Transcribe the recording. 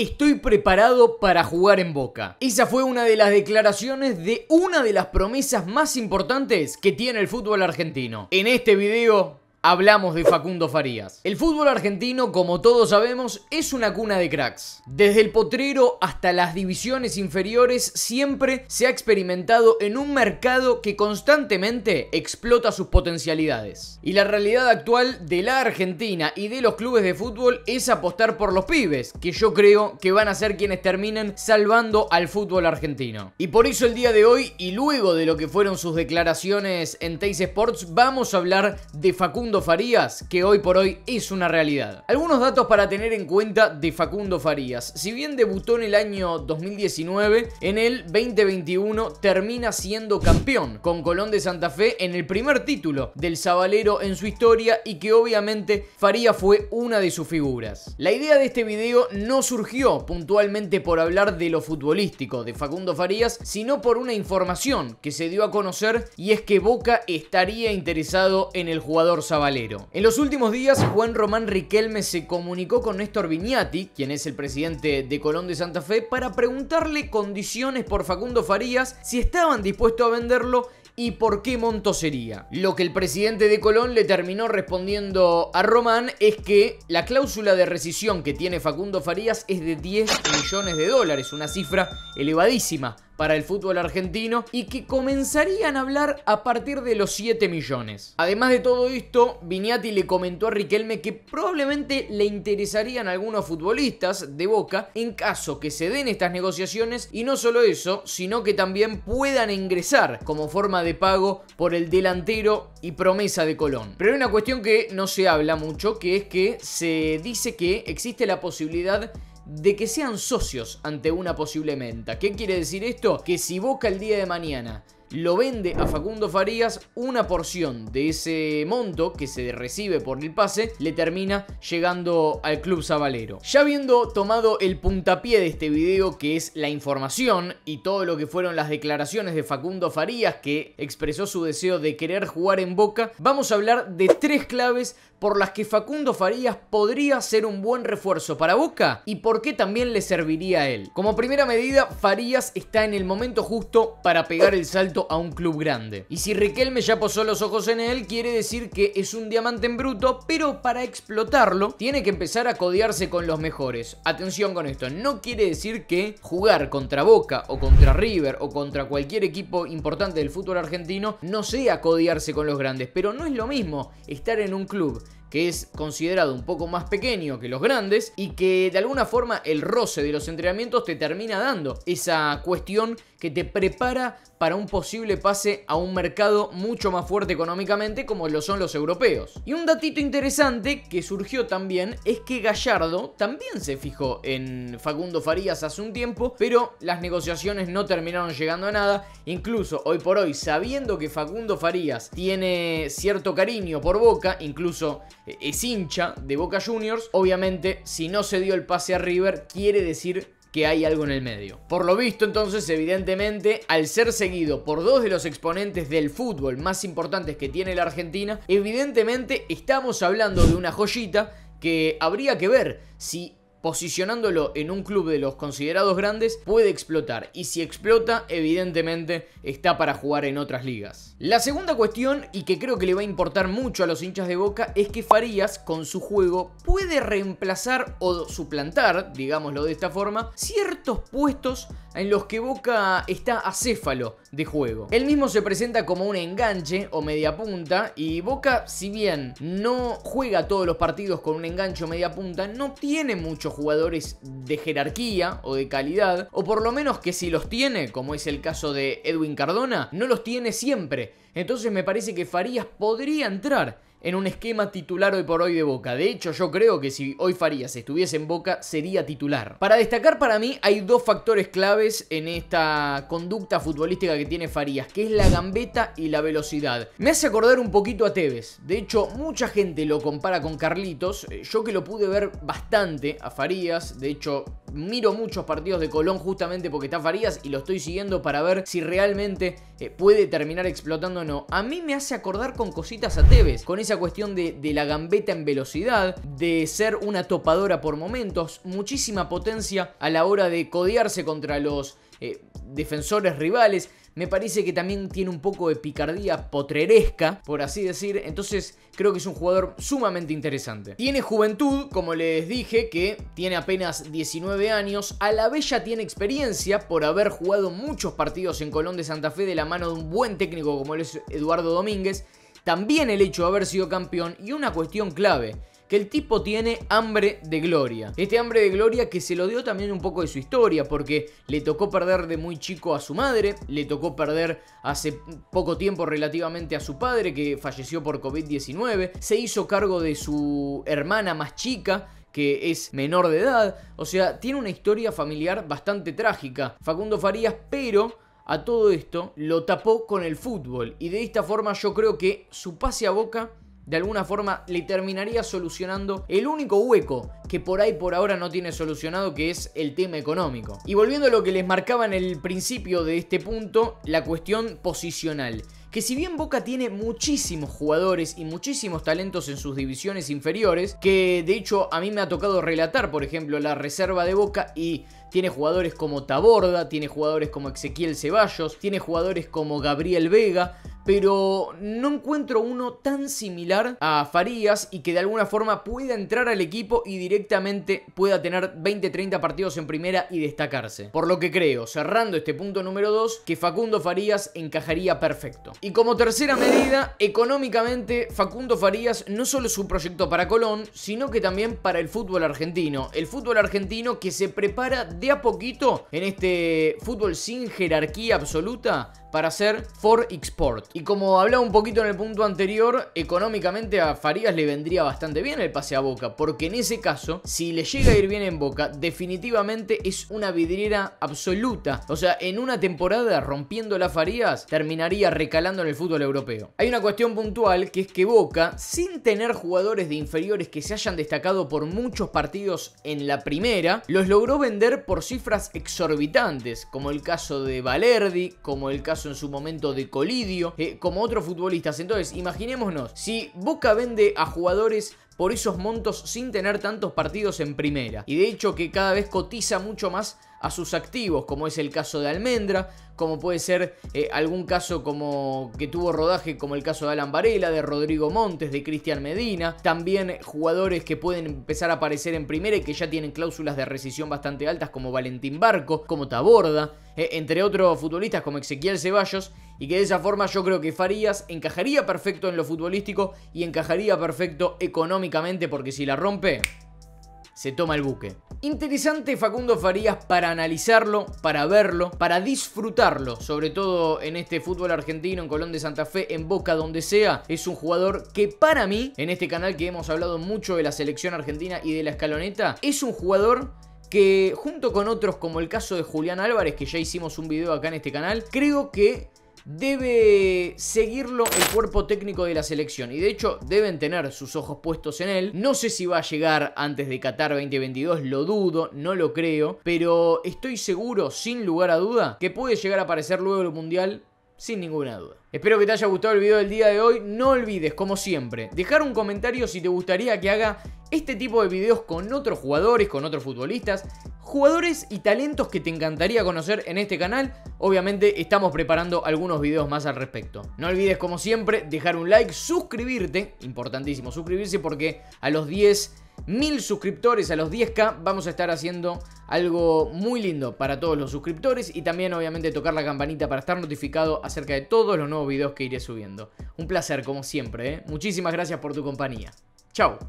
Estoy preparado para jugar en Boca. Esa fue una de las declaraciones de una de las promesas más importantes que tiene el fútbol argentino. En este video Hablamos de Facundo Farías. El fútbol argentino, como todos sabemos, es una cuna de cracks. Desde el potrero hasta las divisiones inferiores, siempre se ha experimentado en un mercado que constantemente explota sus potencialidades. Y la realidad actual de la Argentina y de los clubes de fútbol es apostar por los pibes, que yo creo que van a ser quienes terminen salvando al fútbol argentino. Y por eso el día de hoy, y luego de lo que fueron sus declaraciones en Teis Sports, vamos a hablar de Facundo Facundo Farías que hoy por hoy es una realidad. Algunos datos para tener en cuenta de Facundo Farías. Si bien debutó en el año 2019, en el 2021 termina siendo campeón con Colón de Santa Fe en el primer título del sabalero en su historia y que obviamente faría fue una de sus figuras. La idea de este video no surgió puntualmente por hablar de lo futbolístico de Facundo Farías, sino por una información que se dio a conocer y es que Boca estaría interesado en el jugador sabalero en los últimos días, Juan Román Riquelme se comunicó con Néstor Viñati, quien es el presidente de Colón de Santa Fe, para preguntarle condiciones por Facundo Farías, si estaban dispuestos a venderlo y por qué monto sería. Lo que el presidente de Colón le terminó respondiendo a Román es que la cláusula de rescisión que tiene Facundo Farías es de 10 millones de dólares, una cifra elevadísima para el fútbol argentino y que comenzarían a hablar a partir de los 7 millones. Además de todo esto, Viñati le comentó a Riquelme que probablemente le interesarían algunos futbolistas de Boca en caso que se den estas negociaciones y no solo eso, sino que también puedan ingresar como forma de pago por el delantero y promesa de Colón. Pero hay una cuestión que no se habla mucho, que es que se dice que existe la posibilidad de que sean socios ante una posible menta. ¿Qué quiere decir esto? Que si Boca el día de mañana lo vende a Facundo Farías, una porción de ese monto que se recibe por el pase le termina llegando al club sabalero. Ya habiendo tomado el puntapié de este video que es la información y todo lo que fueron las declaraciones de Facundo Farías que expresó su deseo de querer jugar en Boca, vamos a hablar de tres claves por las que Facundo Farías podría ser un buen refuerzo para Boca y por qué también le serviría a él. Como primera medida, Farías está en el momento justo para pegar el salto a un club grande. Y si Riquelme ya posó los ojos en él, quiere decir que es un diamante en bruto, pero para explotarlo tiene que empezar a codearse con los mejores. Atención con esto, no quiere decir que jugar contra Boca o contra River o contra cualquier equipo importante del fútbol argentino no sea codearse con los grandes, pero no es lo mismo estar en un club que es considerado un poco más pequeño que los grandes y que de alguna forma el roce de los entrenamientos te termina dando esa cuestión que te prepara para un posible pase a un mercado mucho más fuerte económicamente como lo son los europeos. Y un datito interesante que surgió también es que Gallardo también se fijó en Facundo Farías hace un tiempo, pero las negociaciones no terminaron llegando a nada, incluso hoy por hoy sabiendo que Facundo Farías tiene cierto cariño por Boca, incluso eh, es hincha de Boca Juniors, obviamente si no se dio el pase a River quiere decir que hay algo en el medio. Por lo visto entonces, evidentemente, al ser seguido por dos de los exponentes del fútbol más importantes que tiene la Argentina, evidentemente estamos hablando de una joyita que habría que ver si posicionándolo en un club de los considerados grandes, puede explotar. Y si explota, evidentemente está para jugar en otras ligas. La segunda cuestión, y que creo que le va a importar mucho a los hinchas de Boca, es que Farías, con su juego, puede reemplazar o suplantar, digámoslo de esta forma, ciertos puestos en los que Boca está acéfalo de juego. Él mismo se presenta como un enganche o media punta y Boca, si bien no juega todos los partidos con un enganche o media punta, no tiene muchos jugadores de jerarquía o de calidad, o por lo menos que si los tiene, como es el caso de Edwin Cardona, no los tiene siempre. Entonces me parece que Farías podría entrar en un esquema titular hoy por hoy de Boca. De hecho, yo creo que si hoy Farías estuviese en Boca, sería titular. Para destacar para mí hay dos factores claves en esta conducta futbolística que tiene Farías, que es la gambeta y la velocidad. Me hace acordar un poquito a Tevez. De hecho, mucha gente lo compara con Carlitos. Eh, yo que lo pude ver bastante a Farías, de hecho miro muchos partidos de Colón justamente porque está Farías y lo estoy siguiendo para ver si realmente eh, puede terminar explotando o no. A mí me hace acordar con cositas a Tevez, con esa cuestión de, la gambeta en velocidad, de ser una topadora por momentos, muchísima potencia a la hora de codearse contra los eh, defensores rivales. Me parece que también tiene un poco de picardía potreresca, por así decir. Entonces creo que es un jugador sumamente interesante. Tiene juventud, como les dije, que tiene apenas 19 años. A la vez ya tiene experiencia por haber jugado muchos partidos en Colón de Santa Fe de la mano de un buen técnico como es Eduardo Domínguez. También el hecho de haber sido campeón y una cuestión clave que el tipo tiene hambre de gloria. Este hambre de gloria que se lo dio también un poco de su historia, porque le tocó perder de muy chico a su madre, le tocó perder hace poco tiempo relativamente a su padre, que falleció por COVID-19, se hizo cargo de su hermana más chica, que es menor de edad, o sea, tiene una historia familiar bastante trágica. Facundo Farías, pero a todo esto lo tapó con el fútbol y de esta forma yo creo que su pase a boca de alguna forma le terminaría solucionando el único hueco que por ahí por ahora no tiene solucionado, que es el tema económico. Y volviendo a lo que les marcaba en el principio de este punto, la cuestión posicional que si bien Boca tiene muchísimos jugadores y muchísimos talentos en sus divisiones inferiores, que de hecho a mí me ha tocado relatar, por ejemplo, la reserva de Boca y tiene jugadores como Taborda, tiene jugadores como Ezequiel Ceballos, tiene jugadores como Gabriel Vega, pero no encuentro uno tan similar a Farías y que de alguna forma pueda entrar al equipo y directamente pueda tener 20-30 partidos en primera y destacarse. Por lo que creo, cerrando este punto número 2, que Facundo Farías encajaría perfecto. Y como tercera medida, económicamente Facundo Farías no solo es un proyecto para Colón, sino que también para el fútbol argentino. El fútbol argentino que se prepara de a poquito en este fútbol sin jerarquía absoluta para hacer for export. Y como hablaba un poquito en el punto anterior, económicamente a Farías le vendría bastante bien el pase a Boca, porque en ese caso, si le llega a ir bien en Boca, definitivamente es una vidriera absoluta. O sea, en una temporada rompiendo las Farías, terminaría recalando en el fútbol europeo. Hay una cuestión puntual que es que Boca, sin tener jugadores de inferiores que se hayan destacado por muchos partidos en la primera, los logró vender por cifras exorbitantes, como el caso de Valerdi, como el caso en su momento de Colidio, eh, como otros futbolistas. Entonces, imaginémonos, si Boca vende a jugadores por esos montos sin tener tantos partidos en primera. Y de hecho que cada vez cotiza mucho más a sus activos, como es el caso de Almendra, como puede ser eh, algún caso como que tuvo rodaje, como el caso de Alan Varela, de Rodrigo Montes, de Cristian Medina, también jugadores que pueden empezar a aparecer en primera y que ya tienen cláusulas de rescisión bastante altas, como Valentín Barco, como Taborda, eh, entre otros futbolistas como Ezequiel Ceballos, y que de esa forma yo creo que Farías encajaría perfecto en lo futbolístico y encajaría perfecto económicamente, porque si la rompe, se toma el buque. Interesante Facundo Farías para analizarlo, para verlo, para disfrutarlo, sobre todo en este fútbol argentino, en Colón de Santa Fe, en Boca, donde sea. Es un jugador que para mí, en este canal que hemos hablado mucho de la selección argentina y de la escaloneta, es un jugador que junto con otros como el caso de Julián Álvarez, que ya hicimos un video acá en este canal, creo que debe seguirlo el cuerpo técnico de la selección y de hecho deben tener sus ojos puestos en él. No sé si va a llegar antes de Qatar 2022, lo dudo, no lo creo, pero estoy seguro, sin lugar a duda, que puede llegar a aparecer luego el Mundial sin ninguna duda. Espero que te haya gustado el video del día de hoy. No olvides, como siempre, dejar un comentario si te gustaría que haga este tipo de videos con otros jugadores, con otros futbolistas jugadores y talentos que te encantaría conocer en este canal. Obviamente estamos preparando algunos videos más al respecto. No olvides como siempre dejar un like, suscribirte, importantísimo suscribirse porque a los 10.000 suscriptores a los 10k, vamos a estar haciendo algo muy lindo para todos los suscriptores y también obviamente tocar la campanita para estar notificado acerca de todos los nuevos videos que iré subiendo. Un placer como siempre, ¿eh? muchísimas gracias por tu compañía. Chao.